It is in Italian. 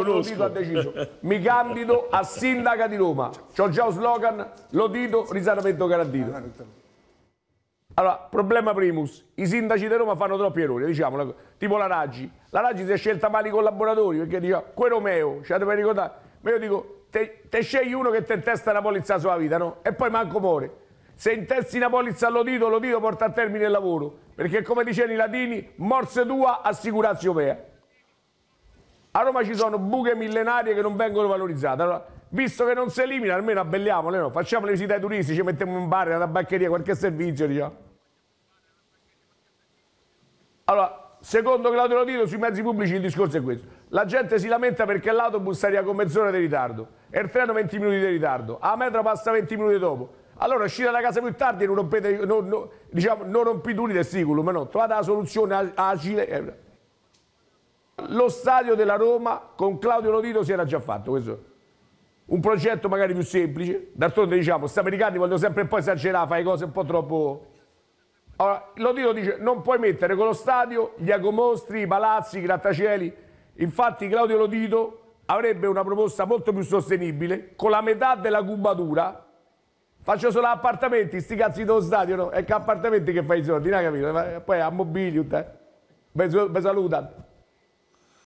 Lodito ha deciso. Mi candido a sindaca di Roma. C'ho già un slogan, Lodito, risanamento garantito. Allora, problema primus, i sindaci di Roma fanno troppi errori, diciamo, tipo la Raggi. La Raggi si è scelta male i collaboratori, perché diceva, que Romeo, ci deve ricordare. Ma io dico, te, te, scegli uno che te intesta la polizza sulla vita, no? E poi manco muore. Se intesti una polizza all'odito, l'odito porta a termine il lavoro, perché come dicevano i latini, morse tua, assicurati mea. A Roma ci sono buche millenarie che non vengono valorizzate. Allora, visto che non si elimina, almeno abbelliamole, no? facciamo le visite ai turisti, ci mettiamo un bar, una tabaccheria, qualche servizio, diciamo. Allora, secondo Claudio Lodito, sui mezzi pubblici il discorso è questo. La gente si lamenta perché l'autobus arriva con mezz'ora di ritardo e il treno 20 minuti di ritardo, a metro passa 20 minuti dopo. Allora uscite da casa più tardi e non rompete, non, non, diciamo, non rompite unite il siculum, no? trovate la soluzione agile. Eh, lo stadio della Roma con Claudio Lodito si era già fatto questo. Un progetto magari più semplice, d'altronde diciamo, sta americani vogliono sempre poi esagerare, fare cose un po' troppo... Allora, Lodito dice, non puoi mettere con lo stadio gli agomostri, i palazzi, i grattacieli. Infatti Claudio Lodito avrebbe una proposta molto più sostenibile, con la metà della cubatura, Faccio solo appartamenti, sti cazzi dello stadio, no? È che appartamenti che fai i soldi, no capito? Poi a mobilio, te. Mi eh. salutano.